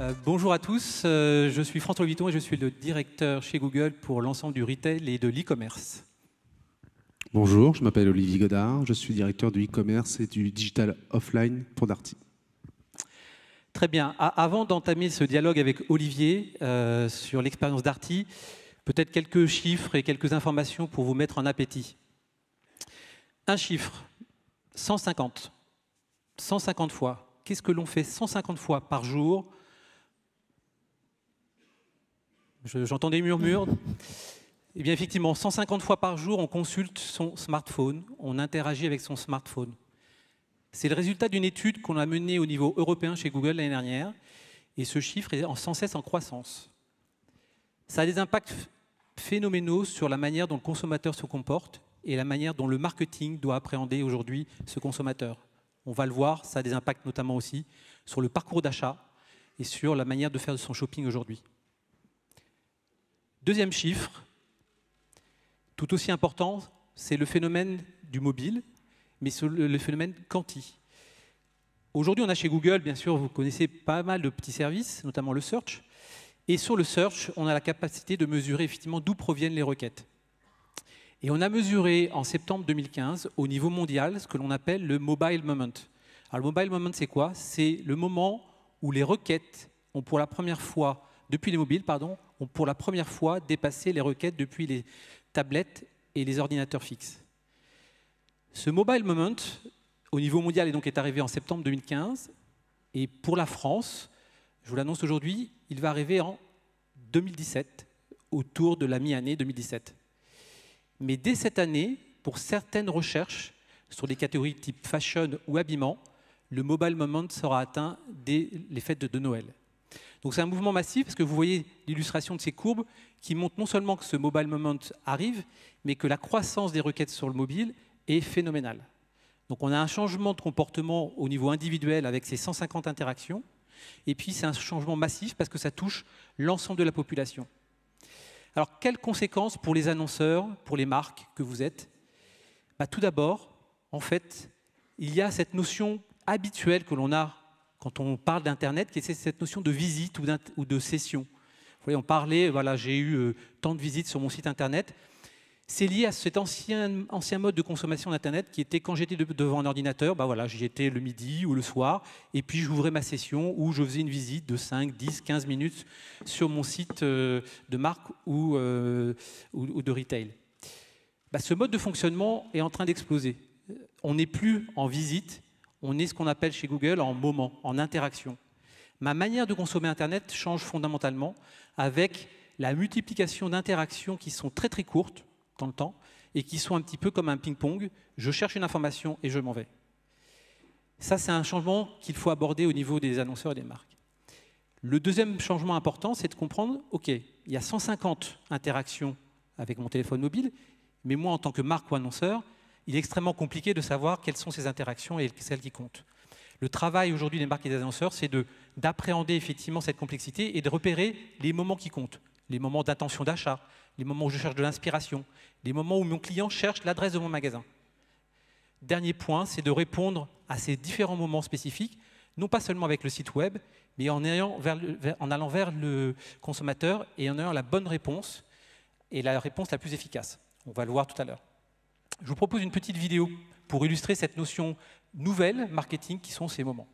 Euh, bonjour à tous, euh, je suis François Vuitton et je suis le directeur chez Google pour l'ensemble du retail et de l'e-commerce. Bonjour, je m'appelle Olivier Godard, je suis directeur du e-commerce et du digital offline pour Darty. Très bien. Ah, avant d'entamer ce dialogue avec Olivier euh, sur l'expérience Darty, peut-être quelques chiffres et quelques informations pour vous mettre en appétit. Un chiffre, 150. 150 fois. Qu'est-ce que l'on fait 150 fois par jour J'entends des murmures. Eh bien, effectivement, 150 fois par jour, on consulte son smartphone, on interagit avec son smartphone. C'est le résultat d'une étude qu'on a menée au niveau européen chez Google l'année dernière, et ce chiffre est sans cesse en croissance. Ça a des impacts phénoménaux sur la manière dont le consommateur se comporte et la manière dont le marketing doit appréhender aujourd'hui ce consommateur. On va le voir, ça a des impacts notamment aussi sur le parcours d'achat et sur la manière de faire de son shopping aujourd'hui. Deuxième chiffre, tout aussi important, c'est le phénomène du mobile, mais le phénomène quanti. Aujourd'hui, on a chez Google, bien sûr, vous connaissez pas mal de petits services, notamment le search. Et sur le search, on a la capacité de mesurer effectivement d'où proviennent les requêtes. Et on a mesuré en septembre 2015, au niveau mondial, ce que l'on appelle le mobile moment. Alors le mobile moment, c'est quoi C'est le moment où les requêtes ont pour la première fois, depuis les mobiles, pardon, pour la première fois dépasser les requêtes depuis les tablettes et les ordinateurs fixes. Ce mobile moment, au niveau mondial, est donc est arrivé en septembre 2015. Et pour la France, je vous l'annonce aujourd'hui, il va arriver en 2017, autour de la mi-année 2017. Mais dès cette année, pour certaines recherches sur des catégories type fashion ou habillement, le mobile moment sera atteint dès les fêtes de Noël. Donc c'est un mouvement massif parce que vous voyez l'illustration de ces courbes qui montrent non seulement que ce mobile moment arrive, mais que la croissance des requêtes sur le mobile est phénoménale. Donc on a un changement de comportement au niveau individuel avec ces 150 interactions, et puis c'est un changement massif parce que ça touche l'ensemble de la population. Alors quelles conséquences pour les annonceurs, pour les marques que vous êtes bah, Tout d'abord, en fait, il y a cette notion habituelle que l'on a quand on parle d'Internet, qui cette notion de visite ou, de session. Vous voyez, on parlait, voilà, j'ai eu euh, tant de visites sur mon site Internet. C'est lié à cet ancien, ancien mode de consommation d'Internet qui était quand j'étais devant un ordinateur, bah voilà, j'y étais le midi ou le soir, et puis j'ouvrais ma session où je faisais une visite de 5, 10, 15 minutes sur mon site euh, de marque euh, ou, ou, de retail. Bah, ce mode de fonctionnement est en train d'exploser. On n'est plus en visite, on est ce qu'on appelle chez Google en moment, en interaction. Ma manière de consommer Internet change fondamentalement avec la multiplication d'interactions qui sont très très courtes dans le temps et qui sont un petit peu comme un ping-pong. Je cherche une information et je m'en vais. Ça, c'est un changement qu'il faut aborder au niveau des annonceurs et des marques. Le deuxième changement important, c'est de comprendre, OK, il y a 150 interactions avec mon téléphone mobile, mais moi, en tant que marque ou annonceur, il est extrêmement compliqué de savoir quelles sont ces interactions et celles qui comptent. Le travail aujourd'hui des marques et des annonceurs, c'est d'appréhender effectivement cette complexité et de repérer les moments qui comptent, les moments d'attention d'achat, les moments où je cherche de l'inspiration, les moments où mon client cherche l'adresse de mon magasin. Dernier point, c'est de répondre à ces différents moments spécifiques, non pas seulement avec le site web, mais en, en allant vers le consommateur et en ayant la bonne réponse et la réponse la plus efficace. On va le voir tout à l'heure. Je vous propose une petite vidéo pour illustrer cette notion nouvelle marketing qui sont ces moments.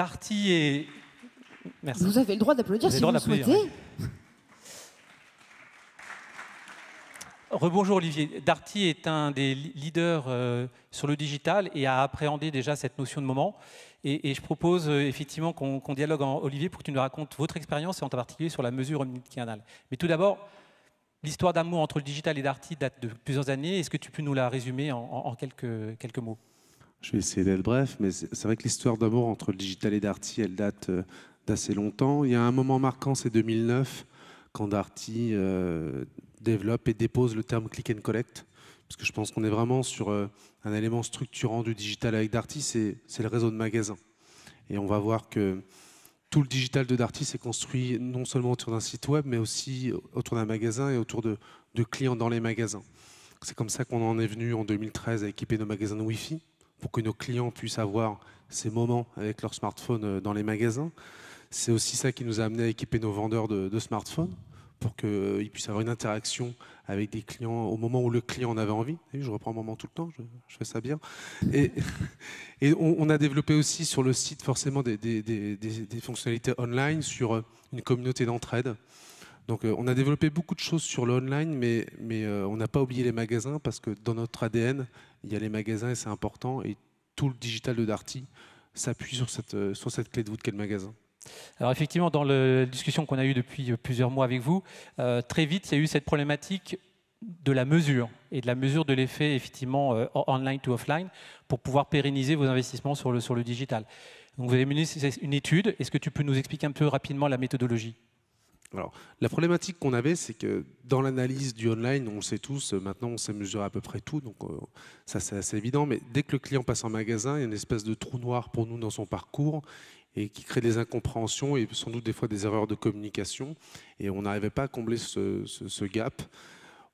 Darty et. Vous avez le droit d'applaudir si vous Rebonjour Olivier. Darty est un des leaders euh, sur le digital et a appréhendé déjà cette notion de moment. Et, je propose euh, effectivement qu'on dialogue en Olivier pour que tu nous racontes votre expérience et en particulier sur la mesure omnicanale. Mais tout d'abord, l'histoire d'amour entre le digital et Darty date de plusieurs années. Est-ce que tu peux nous la résumer en, quelques mots je vais essayer d'être bref, mais c'est vrai que l'histoire d'amour entre le digital et Darty, elle date euh, d'assez longtemps. Il y a un moment marquant, c'est 2009, quand Darty euh, développe et dépose le terme click and collect, parce que je pense qu'on est vraiment sur euh, un élément structurant du digital avec Darty, c'est le réseau de magasins. Et on va voir que tout le digital de Darty s'est construit non seulement autour d'un site web, mais aussi autour d'un magasin et autour de, de clients dans les magasins. C'est comme ça qu'on en est venu en 2013 à équiper nos magasins de Wi-Fi pour que nos clients puissent avoir ces moments avec leur smartphone euh, dans les magasins. C'est aussi ça qui nous a amené à équiper nos vendeurs de, smartphones pour qu'ils euh, puissent avoir une interaction avec des clients au moment où le client en avait envie. je reprends un moment tout le temps, je, fais ça bien. Et, on, a développé aussi sur le site forcément des fonctionnalités online sur euh, une communauté d'entraide. Donc euh, on a développé beaucoup de choses sur l'online, mais, euh, on n'a pas oublié les magasins parce que dans notre ADN, il y a les magasins et c'est important. Et tout le digital de Darty s'appuie sur cette, euh, clé de voûte qu'est le magasin. Alors effectivement, dans la discussion qu'on a eue depuis plusieurs mois avec vous, très vite, il y a eu cette problématique de la mesure et de la mesure de l'effet effectivement online to offline pour pouvoir pérenniser vos investissements sur le, sur le digital. Donc vous avez mené une étude. Est-ce que tu peux nous expliquer un peu rapidement la méthodologie alors, la problématique qu'on avait, c'est que dans l'analyse du online, on le sait tous, euh, maintenant on sait mesurer à peu près tout, donc euh, ça c'est assez évident, mais dès que le client passe en magasin, il y a une espèce de trou noir pour nous dans son parcours et qui crée des incompréhensions et sans doute des fois des erreurs de communication, et on n'arrivait pas à combler ce, gap.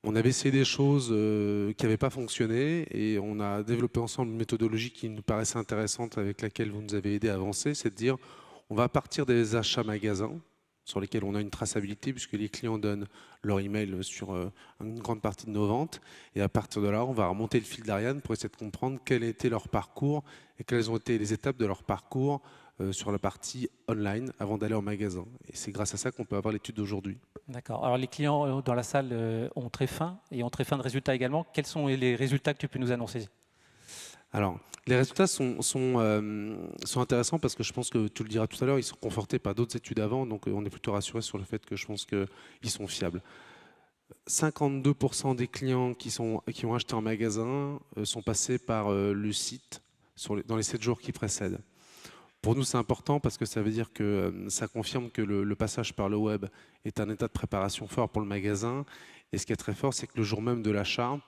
On avait essayé des choses euh, qui n'avaient pas fonctionné et on a développé ensemble une méthodologie qui nous paraissait intéressante avec laquelle vous nous avez aidé à avancer, c'est de dire on va partir des achats magasins, sur lesquels on a une traçabilité puisque les clients donnent leur email sur euh, une grande partie de nos ventes. Et à partir de là, on va remonter le fil d'Ariane pour essayer de comprendre quel était leur parcours et quelles ont été les étapes de leur parcours euh, sur la partie online avant d'aller en magasin. Et c'est grâce à ça qu'on peut avoir l'étude d'aujourd'hui. D'accord. Alors les clients euh, dans la salle ont très faim et ont très faim de résultats également. Quels sont les résultats que tu peux nous annoncer alors, les résultats euh, sont, intéressants parce que je pense que tu le diras tout à l'heure, ils sont confortés par d'autres études avant, donc euh, on est plutôt rassuré sur le fait que je pense qu'ils sont fiables. 52% des clients qui, ont acheté en magasin euh, sont passés par le site dans les 7 jours qui précèdent. Pour nous, c'est important parce que ça veut dire que ça confirme que le, passage par le web est un état de préparation fort pour le magasin. Et ce qui est très fort, c'est que le jour même de l'achat,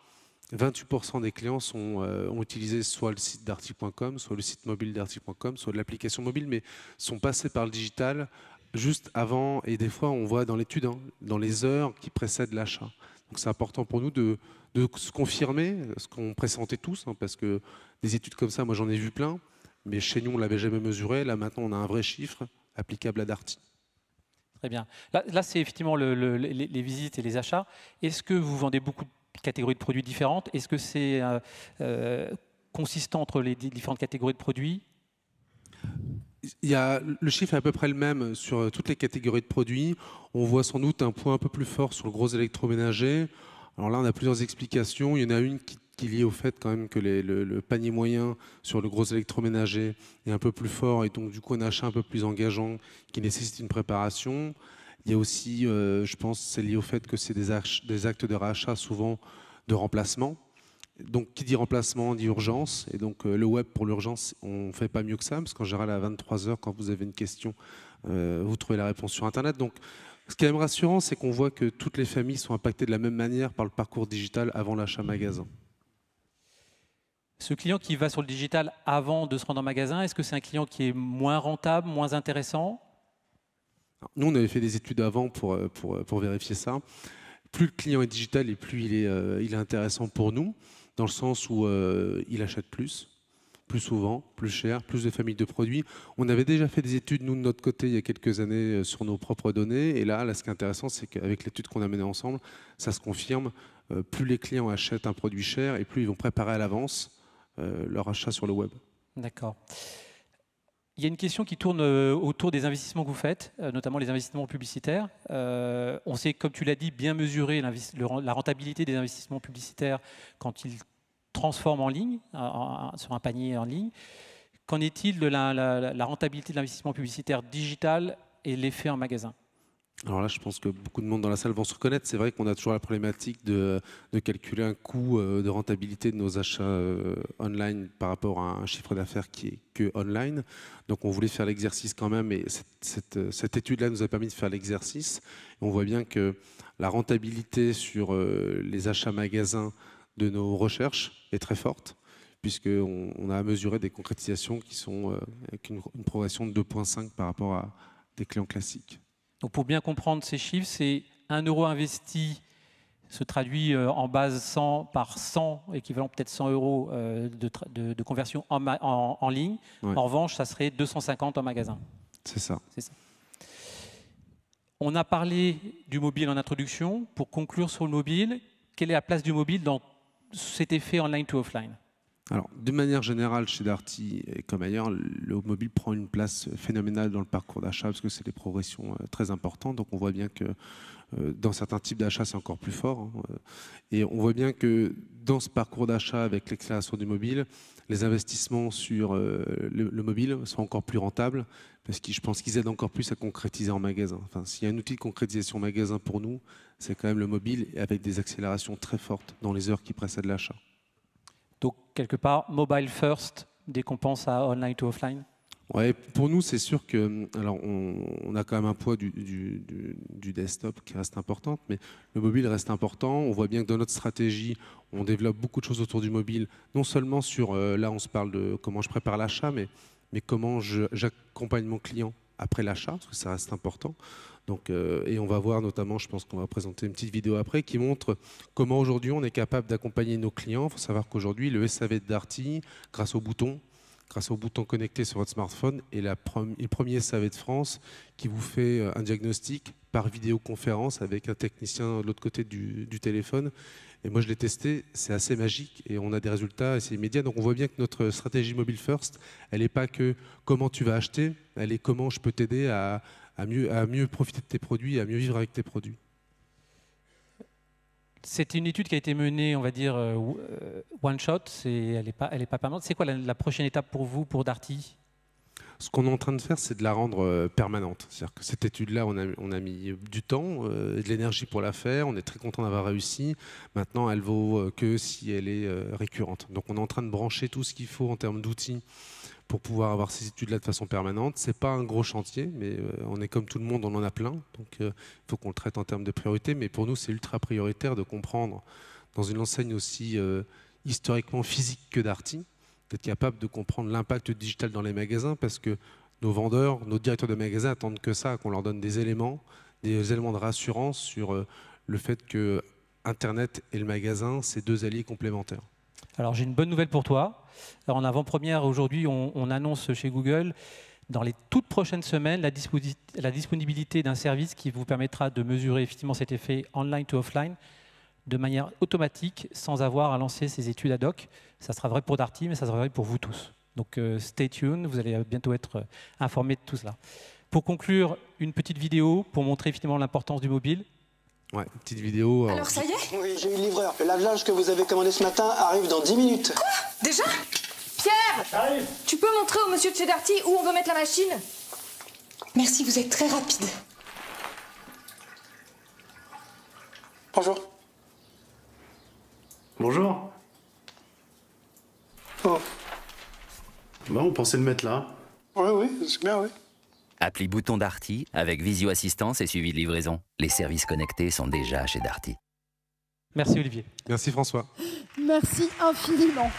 28% des clients sont, euh, ont utilisé soit le site Darty.com, soit le site mobile Darty.com, soit l'application mobile, mais sont passés par le digital juste avant. Et des fois, on voit dans l'étude, hein, dans les heures qui précèdent l'achat. Donc c'est important pour nous de, se confirmer ce qu'on pressentait tous, hein, parce que des études comme ça, moi j'en ai vu plein, mais chez nous, on ne l'avait jamais mesuré. Là, maintenant, on a un vrai chiffre applicable à Darty. Très bien. Là, c'est effectivement les, les, visites et les achats. Est-ce que vous vendez beaucoup de catégories de produits différentes. Est-ce que c'est euh, euh, consistant entre les différentes catégories de produits il y a, le chiffre est à peu près le même sur toutes les catégories de produits. On voit sans doute un point un peu plus fort sur le gros électroménager. Alors là, on a plusieurs explications. Il y en a une qui, qui est liée au fait quand même que le, le, panier moyen sur le gros électroménager est un peu plus fort et donc du coup un achat un peu plus engageant qui nécessite une préparation. Il y a aussi, euh, je pense, c'est lié au fait que c'est des, actes de rachat souvent de remplacement. Donc, qui dit remplacement dit urgence. Et donc, euh, le web pour l'urgence, on ne fait pas mieux que ça, parce qu'en général, à 23h, quand vous avez une question, euh, vous trouvez la réponse sur Internet. Donc, ce qui est même rassurant, c'est qu'on voit que toutes les familles sont impactées de la même manière par le parcours digital avant l'achat magasin. Ce client qui va sur le digital avant de se rendre en magasin, est-ce que c'est un client qui est moins rentable, moins intéressant nous, on avait fait des études avant euh, euh, pour, vérifier ça. Plus le client est digital et plus il est, euh, intéressant pour nous, dans le sens où il achète plus, plus souvent, plus cher, plus de familles de produits. On avait déjà fait des études, nous, de notre côté, il y a quelques années, sur nos propres données. Et là, là ce qui est intéressant, c'est qu'avec l'étude qu'on a menée ensemble, ça se confirme. plus les clients achètent un produit cher et plus ils vont préparer à l'avance leur achat sur le web. D'accord. Il y a une question qui tourne euh, autour des investissements que vous faites, euh, notamment les investissements publicitaires. Euh, on sait, comme tu l'as dit, bien mesurer la rentabilité des investissements publicitaires quand ils transforment en ligne, sur un panier en ligne. Qu'en est-il de la rentabilité de l'investissement publicitaire digital et l'effet en magasin alors là, je pense que beaucoup de monde dans la salle vont se reconnaître. C'est vrai qu'on a toujours la problématique de, calculer un coût euh, de rentabilité de nos achats euh, online par rapport à un chiffre d'affaires qui est que online. Donc on voulait faire l'exercice quand même, et cette, euh, étude-là nous a permis de faire l'exercice. On voit bien que la rentabilité sur les achats magasins de nos recherches est très forte puisqu'on on a mesuré des concrétisations qui sont avec une progression de 2,5 par rapport à des clients classiques. Donc pour bien comprendre ces chiffres, c'est 1 euro investi se traduit euh, en base 100 par 100, équivalent peut-être 100 euros euh, de, conversion en, ligne. En revanche, ça serait 250 en magasin. C'est ça. On a parlé du mobile en introduction. Pour conclure sur le mobile, quelle est la place du mobile dans cet effet online to offline alors, de manière générale, chez Darty, et comme ailleurs, le mobile prend une place phénoménale dans le parcours d'achat parce que c'est des progressions euh, très importantes. Donc, on voit bien que euh, dans certains types d'achats, c'est encore plus fort. Hein, euh, et on voit bien que dans ce parcours d'achat, avec l'accélération du mobile, les investissements sur le mobile sont encore plus rentables parce que je pense qu'ils aident encore plus à concrétiser en magasin. Enfin, s'il y a un outil de concrétisation magasin pour nous, c'est quand même le mobile avec des accélérations très fortes dans les heures qui précèdent l'achat. Donc, quelque part, mobile first, dès qu'on pense à online to offline Ouais, pour nous, c'est sûr que, hum, alors, on, a quand même un poids du, desktop qui reste important, mais le mobile reste important. On voit bien que dans notre stratégie, on développe beaucoup de choses autour du mobile, non seulement sur, euh, là, on se parle de comment je prépare l'achat, mais, mais comment j'accompagne mon client après l'achat, parce que ça reste important. Euh, et on va voir notamment, je pense qu'on va présenter une petite vidéo après, qui montre comment aujourd'hui on est capable d'accompagner nos clients. Il faut savoir qu'aujourd'hui, le SAV de Darty, grâce au bouton, grâce au bouton connecté sur votre smartphone, est la le premier SAV de France qui vous fait euh, un diagnostic par vidéoconférence avec un technicien de l'autre côté du, du téléphone. Et moi, je l'ai testé, c'est assez magique et on a des résultats assez immédiats. Donc, on voit bien que notre stratégie mobile first, elle n'est pas que comment tu vas acheter, elle est comment je peux t'aider à, à mieux, profiter de tes produits, à mieux vivre avec tes produits c'est une étude qui a été menée, on va dire, euh, euh, one shot, elle n'est pas, elle est pas permanente. C'est quoi la, prochaine étape pour vous, pour Darty ce qu'on est en train de faire, c'est de la rendre euh, permanente. C'est-à-dire que cette étude-là, on a, mis du temps, et euh, de l'énergie pour la faire. On est très content d'avoir réussi. Maintenant, elle vaut euh, que si elle est récurrente. Donc, on est en train de brancher tout ce qu'il faut en termes d'outils pour pouvoir avoir ces études-là de façon permanente. Ce n'est pas un gros chantier, mais on est comme tout le monde, on en a plein. Donc, il faut qu'on le traite en termes de priorité. Mais pour nous, c'est ultra prioritaire de comprendre dans une enseigne aussi historiquement physique que Darty d'être capable de comprendre l'impact digital dans les magasins parce que nos vendeurs, nos directeurs de magasins attendent que ça, qu'on leur donne des éléments, des éléments de rassurance sur euh, le fait que Internet et le magasin, c'est deux alliés complémentaires. Alors j'ai une bonne nouvelle pour toi. en avant-première, aujourd'hui, on, annonce chez Google, dans les toutes prochaines semaines, la, la disponibilité d'un service qui vous permettra de mesurer effectivement cet effet online to offline de manière automatique sans avoir à lancer ces études ad hoc. Ça sera vrai pour Darty, mais ça sera vrai pour vous tous. Donc euh, stay tuned, vous allez bientôt être euh, informés de tout cela. Pour conclure, une petite vidéo pour montrer finalement l'importance du mobile. Ouais, une petite vidéo. Euh, Alors ça y est Oui, j'ai eu le livreur. Le lave que vous avez commandé ce matin arrive dans 10 minutes. Quoi Déjà Pierre Tu peux montrer au monsieur de chez Darty où on veut mettre la machine Merci, vous êtes très rapide. Bonjour. Bonjour. Oh. on pensait le mettre là. Oui, oui, c'est bien, oui. Appli Bouton Darty avec visio-assistance et suivi de livraison. Les services connectés sont déjà chez Darty. Merci Olivier. Merci François. Merci infiniment.